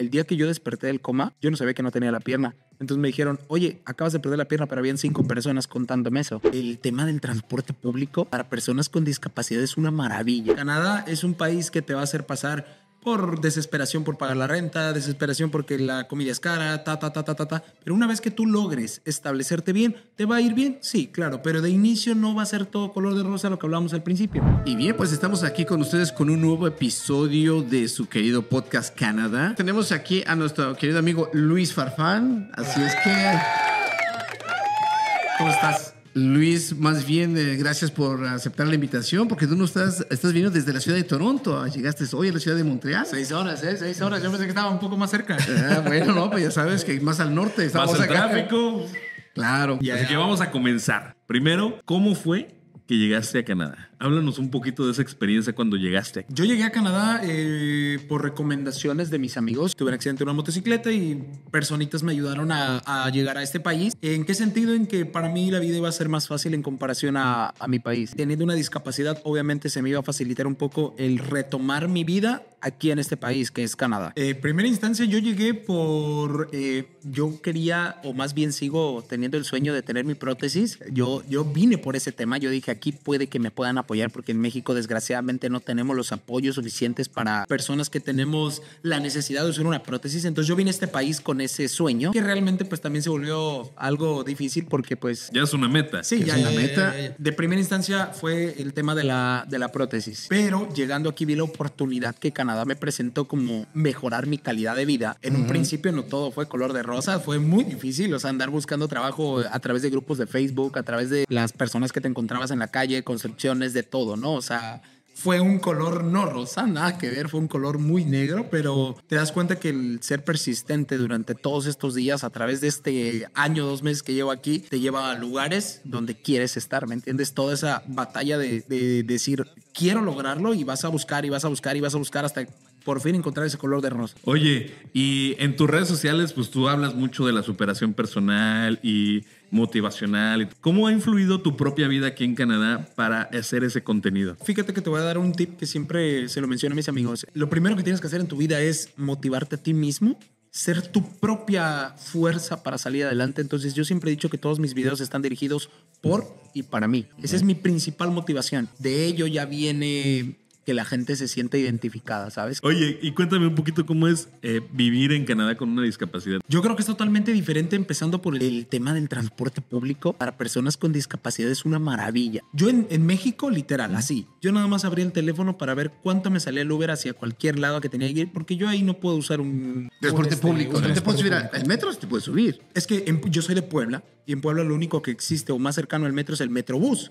el día que yo desperté del coma, yo no sabía que no tenía la pierna. Entonces me dijeron, oye, acabas de perder la pierna, pero habían cinco personas contándome eso. El tema del transporte público para personas con discapacidad es una maravilla. Canadá es un país que te va a hacer pasar por desesperación por pagar la renta, desesperación porque la comida es cara, ta, ta, ta, ta, ta, ta. Pero una vez que tú logres establecerte bien, ¿te va a ir bien? Sí, claro, pero de inicio no va a ser todo color de rosa lo que hablábamos al principio. Y bien, pues estamos aquí con ustedes con un nuevo episodio de su querido podcast Canadá. Tenemos aquí a nuestro querido amigo Luis Farfán, así es que... ¿Cómo estás? Luis, más bien, eh, gracias por aceptar la invitación, porque tú no estás, estás viniendo desde la ciudad de Toronto, ah, llegaste hoy a la ciudad de Montreal. Seis horas, ¿eh? Seis horas, yo pensé que estaba un poco más cerca. Ah, bueno, no, pues ya sabes que más al norte estamos más el tráfico. Claro. Y Así que vamos a comenzar. Primero, ¿cómo fue que llegaste a Canadá? Háblanos un poquito de esa experiencia cuando llegaste. Yo llegué a Canadá eh, por recomendaciones de mis amigos. Tuve un accidente en una motocicleta y personitas me ayudaron a, llegar a este país. ¿En qué sentido? En que para mí la vida iba a ser más fácil en comparación a, mi país. Teniendo una discapacidad, obviamente se me iba a facilitar un poco el retomar mi vida aquí en este país, que es Canadá. En eh, primera instancia, yo llegué por. Eh, yo quería, o más bien sigo teniendo el sueño de tener mi prótesis. Yo, yo vine por ese tema. Yo dije, aquí puede que me puedan porque en México desgraciadamente no tenemos los apoyos suficientes para personas que tenemos la necesidad de usar una prótesis. Entonces yo vine a este país con ese sueño, que realmente pues también se volvió algo difícil porque pues... Ya es una meta. Sí, ya es una meta. De primera instancia fue el tema de la, de la prótesis, pero llegando aquí vi la oportunidad que Canadá me presentó como mejorar mi calidad de vida. En un principio no todo fue color de rosa, fue muy difícil, o sea, andar buscando trabajo a través de grupos de Facebook, a través de las personas que te encontrabas en la calle, concepciones de todo, ¿no? O sea, fue un color no rosa, nada que ver, fue un color muy negro, pero te das cuenta que el ser persistente durante todos estos días, a través de este año, dos meses que llevo aquí, te lleva a lugares donde quieres estar, ¿me entiendes? Toda esa batalla de decir, quiero lograrlo y vas a buscar y vas a buscar y vas a buscar hasta por fin encontrar ese color de rosa. Oye, y en tus redes sociales, pues tú hablas mucho de la superación personal y motivacional. ¿Cómo ha influido tu propia vida aquí en Canadá para hacer ese contenido? Fíjate que te voy a dar un tip que siempre se lo menciono a mis amigos. Lo primero que tienes que hacer en tu vida es motivarte a ti mismo ser tu propia fuerza para salir adelante. Entonces yo siempre he dicho que todos mis videos están dirigidos por y para mí. Esa es mi principal motivación. De ello ya viene que la gente se sienta identificada, ¿sabes? Oye, y cuéntame un poquito cómo es eh, vivir en Canadá con una discapacidad. Yo creo que es totalmente diferente, empezando por el, tema del transporte público para personas con discapacidad es una maravilla. Yo en, México, literal, así, yo nada más abría el teléfono para ver cuánto me salía el Uber hacia cualquier lado que tenía que ir, porque yo ahí no puedo usar un... Transporte este, público, El no te puedes subir al metro, te puedes subir. Es que yo soy de Puebla y en Puebla lo único que existe o más cercano al metro es el Metrobús.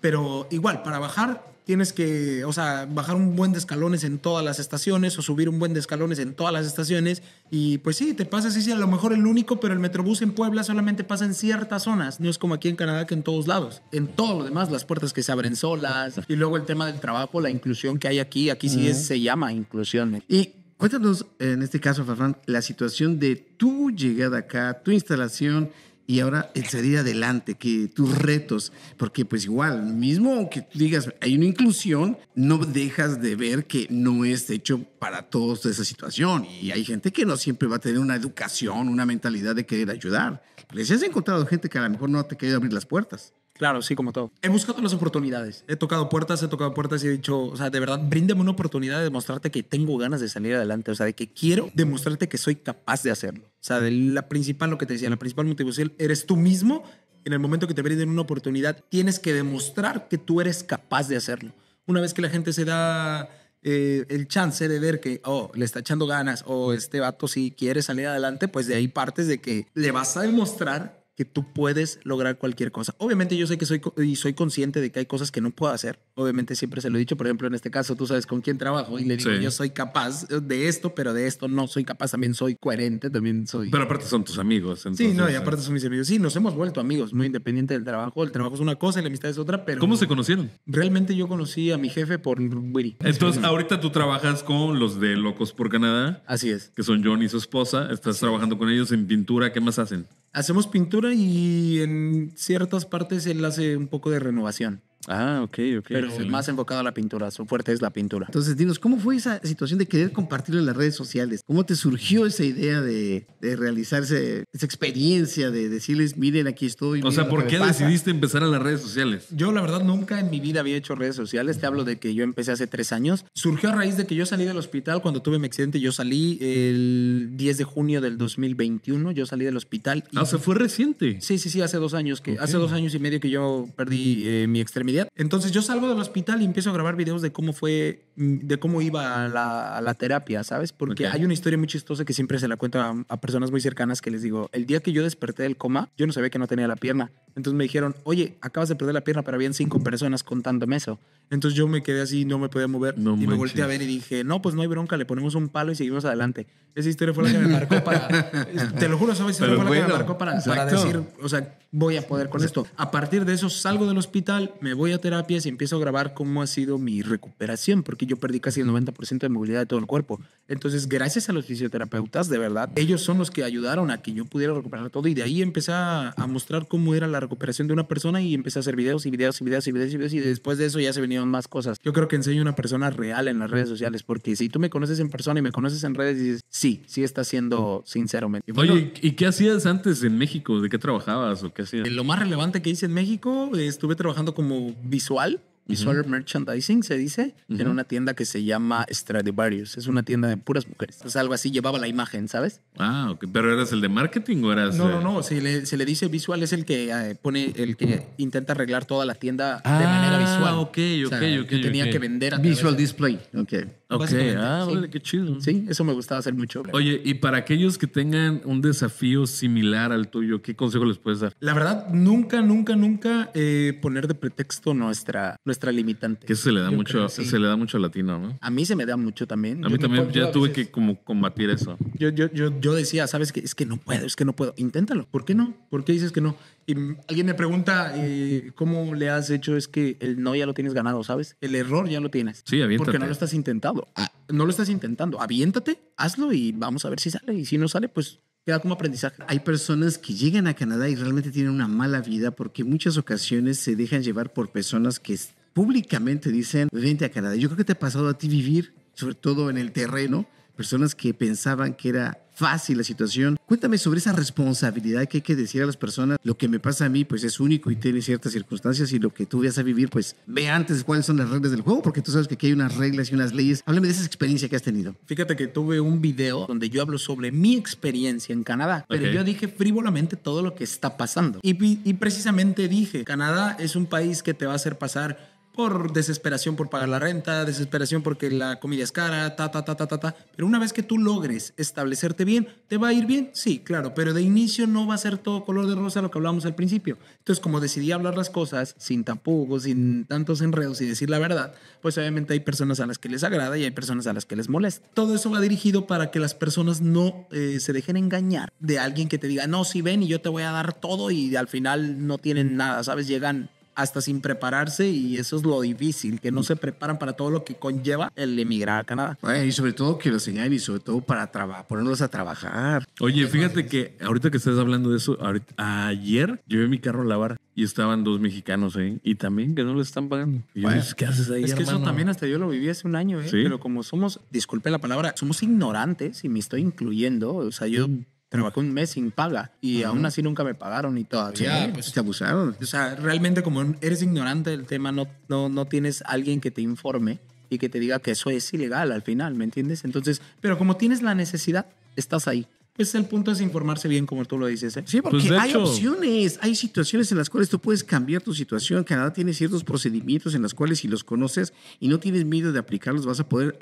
Pero igual, para bajar tienes que, o sea, bajar un buen de escalones en todas las estaciones o subir un buen de escalones en todas las estaciones. Y pues sí, te pasa, sí, sí, a lo mejor el único, pero el Metrobús en Puebla solamente pasa en ciertas zonas. No es como aquí en Canadá que en todos lados. En todo lo demás, las puertas que se abren solas. Y luego el tema del trabajo, la inclusión que hay aquí. Aquí sí se llama inclusión. Y cuéntanos, en este caso, Fafán, la situación de tu llegada acá, tu instalación y ahora el salir adelante, que tus retos, porque pues igual, mismo que digas, hay una inclusión, no dejas de ver que no es hecho para todos esa situación y hay gente que no siempre va a tener una educación, una mentalidad de querer ayudar. ¿Les has encontrado gente que a lo mejor no te ha querido abrir las puertas. Claro, sí, como todo. He buscado las oportunidades. He tocado puertas, he tocado puertas y he dicho, o sea, de verdad, bríndame una oportunidad de demostrarte que tengo ganas de salir adelante, o sea, de que quiero demostrarte que soy capaz de hacerlo. O sea, de la principal, lo que te decía, la principal motivación eres tú mismo. En el momento que te brinden una oportunidad, tienes que demostrar que tú eres capaz de hacerlo. Una vez que la gente se da eh, el chance de ver que, oh, le está echando ganas o oh, este vato sí quiere salir adelante, pues de ahí partes de que le vas a demostrar que tú puedes lograr cualquier cosa. Obviamente yo sé que soy y soy consciente de que hay cosas que no puedo hacer. Obviamente siempre se lo he dicho, por ejemplo, en este caso tú sabes con quién trabajo y le digo, yo soy capaz de esto, pero de esto no soy capaz, también soy coherente, también soy Pero aparte son tus amigos, Sí, no, y aparte son mis amigos. Sí, nos hemos vuelto amigos, muy independiente del trabajo, el trabajo es una cosa y la amistad es otra, pero ¿Cómo se conocieron? Realmente yo conocí a mi jefe por Entonces, ahorita tú trabajas con los de Locos por Canadá. Así es. Que son John y su esposa, estás trabajando con ellos en pintura, ¿qué más hacen? Hacemos pintura y en ciertas partes él hace un poco de renovación. Ah, ok, ok. Pero más enfocado a la pintura, su fuerte es la pintura. Entonces, dinos, ¿cómo fue esa situación de querer compartirlo en las redes sociales? ¿Cómo te surgió esa idea de, realizar realizarse esa experiencia, de decirles, miren, aquí estoy? O sea, ¿por qué decidiste empezar en las redes sociales? Yo, la verdad, nunca en mi vida había hecho redes sociales. Te hablo de que yo empecé hace tres años. Surgió a raíz de que yo salí del hospital cuando tuve mi accidente. Yo salí el 10 de junio del 2021. Yo salí del hospital. Ah, ¿se fue reciente. Sí, sí, sí, hace dos años que, hace dos años y medio que yo perdí eh, mi extremidad entonces yo salgo del hospital y empiezo a grabar videos de cómo fue de cómo iba a la, terapia, ¿sabes? Porque hay una historia muy chistosa que siempre se la cuento a, personas muy cercanas que les digo, el día que yo desperté del coma, yo no sabía que no tenía la pierna. Entonces me dijeron, oye, acabas de perder la pierna, pero habían cinco personas contándome eso. Entonces yo me quedé así, no me podía mover y me volteé a ver y dije, no, pues no hay bronca, le ponemos un palo y seguimos adelante. Esa historia fue la que me marcó para, te lo juro, ¿sabes? Esa fue la que me marcó para, para, decir, o sea, voy a poder con esto. A partir de eso salgo del hospital, me voy a terapias y empiezo a grabar cómo ha sido mi recuperación, porque yo perdí casi el 90% de movilidad de todo el cuerpo. Entonces, gracias a los fisioterapeutas, de verdad, ellos son los que ayudaron a que yo pudiera recuperar todo. Y de ahí empecé a, mostrar cómo era la recuperación de una persona y empecé a hacer videos y videos y videos y videos y videos. Y después de eso ya se venían más cosas. Yo creo que enseño a una persona real en las redes sociales, porque si tú me conoces en persona y me conoces en redes, dices, sí, sí está siendo sincero. Oye, ¿y qué hacías antes en México? ¿De qué trabajabas o qué hacías? Eh, lo más relevante que hice en México, estuve trabajando como visual Visual Merchandising, se dice, en una tienda que se llama Stradivarius. Es una tienda de puras mujeres. O sea, algo así, llevaba la imagen, ¿sabes? Ah, ok. pero eras el de marketing o eras... No, no, eh? no, se le, se le dice visual, es el que eh, pone, el que intenta arreglar toda la tienda de ah, manera visual. Ah, ok, ok, Que tenía que vender Visual Display, ok. Ok, ah, sí. chido. Sí, eso me gustaba hacer mucho. Oye, y para aquellos que tengan un desafío similar al tuyo, ¿qué consejo les puedes dar? La verdad, nunca, nunca, nunca eh, poner de pretexto nuestra, nuestra limitante. Que se le da mucho, a se le da mucho latino, ¿no? A mí se me da mucho también. A mí también, ya tuve que como combatir eso. Yo, yo, yo, yo decía, ¿sabes qué? Es que no puedo, es que no puedo. Inténtalo. ¿Por qué no? ¿Por qué dices que no? Y alguien me pregunta, eh, ¿cómo le has hecho? Es que el no ya lo tienes ganado, ¿sabes? El error ya lo tienes. Sí, aviéntate. Porque no lo estás intentando. Ah, no lo estás intentando. Aviéntate, hazlo y vamos a ver si sale. Y si no sale, pues queda como aprendizaje. Hay personas que llegan a Canadá y realmente tienen una mala vida porque muchas ocasiones se dejan llevar por personas que públicamente dicen, vente a Canadá. Yo creo que te ha pasado a ti vivir, sobre todo en el terreno, personas que pensaban que era fácil la situación. Cuéntame sobre esa responsabilidad que hay que decir a las personas. Lo que me pasa a mí, pues es único y tiene ciertas circunstancias y lo que tú vas a vivir, pues ve antes cuáles son las reglas del juego, porque tú sabes que aquí hay unas reglas y unas leyes. Háblame de esa experiencia que has tenido. Fíjate que tuve un video donde yo hablo sobre mi experiencia en Canadá, pero yo dije frívolamente todo lo que está pasando. Y, y precisamente dije, Canadá es un país que te va a hacer pasar por desesperación por pagar la renta, desesperación porque la comida es cara, ta, ta, ta, ta, ta, ta. Pero una vez que tú logres establecerte bien, ¿te va a ir bien? Sí, claro, pero de inicio no va a ser todo color de rosa lo que hablábamos al principio. Entonces, como decidí hablar las cosas sin tampoco, sin tantos enredos y decir la verdad, pues obviamente hay personas a las que les agrada y hay personas a las que les molesta. Todo eso va dirigido para que las personas no eh, se dejen engañar de alguien que te diga, no, si ven y yo te voy a dar todo y al final no tienen nada, ¿sabes? Llegan hasta sin prepararse y eso es lo difícil, que no se preparan para todo lo que conlleva el emigrar a Canadá. y sobre todo que lo señales y sobre todo para ponerlos a trabajar. Oye, fíjate que ahorita que estás hablando de eso, ayer llevé mi carro a lavar y estaban dos mexicanos y también que no lo están pagando. Y ¿qué haces ahí? Es que eso también hasta yo lo viví hace un año, ¿eh? pero como somos, disculpe la palabra, somos ignorantes y me estoy incluyendo, o sea, yo... Mm. Pero trabajé un mes sin paga y aún así nunca me pagaron y todavía sí, pues. te abusaron. O sea, realmente como eres ignorante del tema, no, no, no tienes alguien que te informe y que te diga que eso es ilegal al final, ¿me entiendes? Entonces, pero como tienes la necesidad, estás ahí pues el punto es informarse bien, como tú lo dices. ¿eh? Sí, porque pues, hay opciones, hay situaciones en las cuales tú puedes cambiar tu situación. Canadá tiene ciertos procedimientos en las cuales si los conoces y no tienes miedo de aplicarlos, vas a poder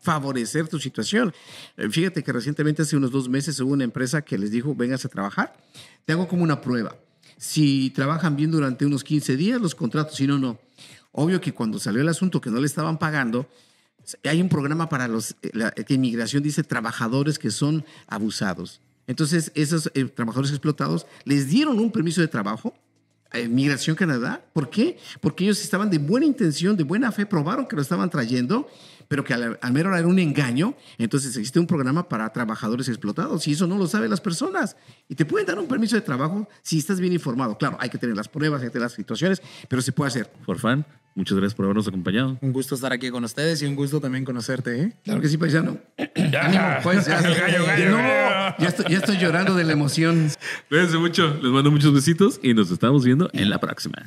favorecer tu situación. Eh, fíjate que recientemente, hace unos dos meses, hubo una empresa que les dijo, vengas a trabajar, te hago como una prueba. Si trabajan bien durante unos 15 días, los contratos, si no, no. Obvio que cuando salió el asunto que no le estaban pagando, hay un programa para los, eh, la, que inmigración dice trabajadores que son abusados. Entonces, esos eh, trabajadores explotados les dieron un permiso de trabajo Migración Canadá. ¿Por qué? Porque ellos estaban de buena intención, de buena fe, probaron que lo estaban trayendo, pero que al, menos mero era un engaño. Entonces existe un programa para trabajadores explotados y eso no lo saben las personas. Y te pueden dar un permiso de trabajo si estás bien informado. Claro, hay que tener las pruebas, hay que tener las situaciones, pero se puede hacer. Por fan, Muchas gracias por habernos acompañado. Un gusto estar aquí con ustedes y un gusto también conocerte. ¿eh? Claro que sí, paisano. Ánimo, pues, ya, no, estoy, ya, estoy, llorando de la emoción. Cuídense mucho, les mando muchos besitos y nos estamos viendo en la próxima.